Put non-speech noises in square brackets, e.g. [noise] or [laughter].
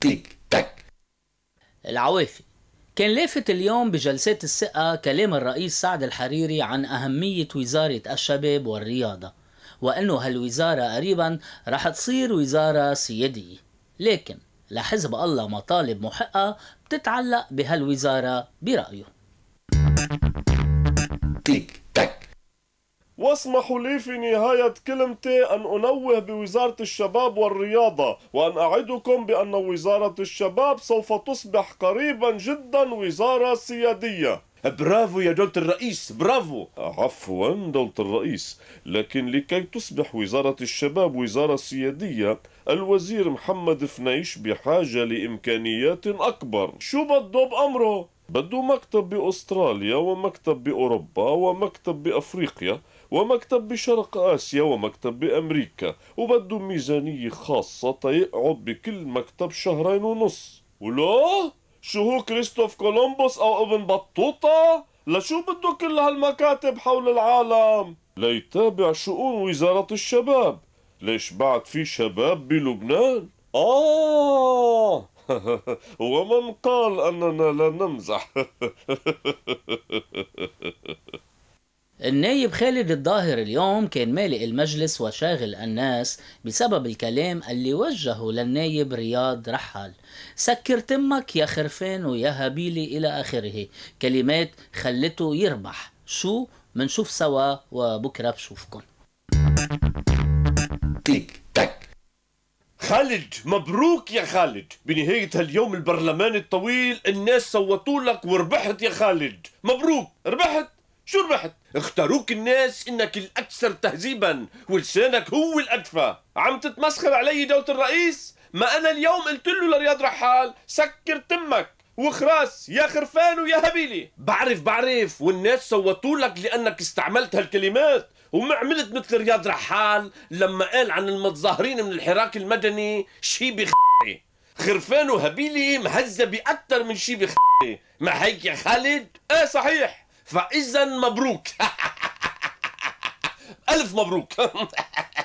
تيك تك العوافي كان لافت اليوم بجلسات الثقة كلام الرئيس سعد الحريري عن أهمية وزارة الشباب والرياضة وأنه هالوزارة قريبا رح تصير وزارة سيادية لكن لحزب الله مطالب محقة بتتعلق بهالوزارة برأيه تيك واسمحوا لي في نهاية كلمتي أن أنوه بوزارة الشباب والرياضة وأن أعدكم بأن وزارة الشباب سوف تصبح قريبا جدا وزارة سيادية برافو يا دولة الرئيس برافو عفوا دولة الرئيس لكن لكي تصبح وزارة الشباب وزارة سيادية الوزير محمد فنيش بحاجة لإمكانيات أكبر شو بده بأمره؟ بده مكتب بأستراليا ومكتب بأوروبا ومكتب بأفريقيا ومكتب بشرق آسيا ومكتب بأمريكا وبدو ميزانية خاصة تيقعد بكل مكتب شهرين ونص ولا شو هو كريستوف كولومبوس أو ابن بطوطة لشو بده كل هالمكاتب حول العالم ليتابع شؤون وزارة الشباب ليش بعد في شباب بلبنان آه [laughs] ومن قال أننا لا نمزح [laughs] النايب خالد الظاهر اليوم كان مالئ المجلس وشاغل الناس بسبب الكلام اللي وجهه للنايب رياض رحال سكر تمك يا خرفان ويا هبيلي إلى آخره كلمات خلته يربح شو منشوف سوا وبكرة بشوفكن تيك تك خالد مبروك يا خالد بنهاية هاليوم البرلماني الطويل الناس صوتوا لك وربحت يا خالد مبروك ربحت شو ربحت؟ اختاروك الناس انك الاكثر تهذيبا ولسانك هو الادفى عم تتمسخر علي دولة الرئيس؟ ما انا اليوم قلت له لرياض رحال سكر تمك وخراس يا خرفان ويا هبيلي بعرف بعرف والناس صوتوا لك لانك استعملت هالكلمات وما عملت مثل رياض رحال لما قال عن المتظاهرين من الحراك المدني شي بخي خرفان وهبيلي مهزة بأكثر من شي بخي ما هيك يا خالد؟ ايه صحيح فاذا مبروك [laughs] الف مبروك [laughs]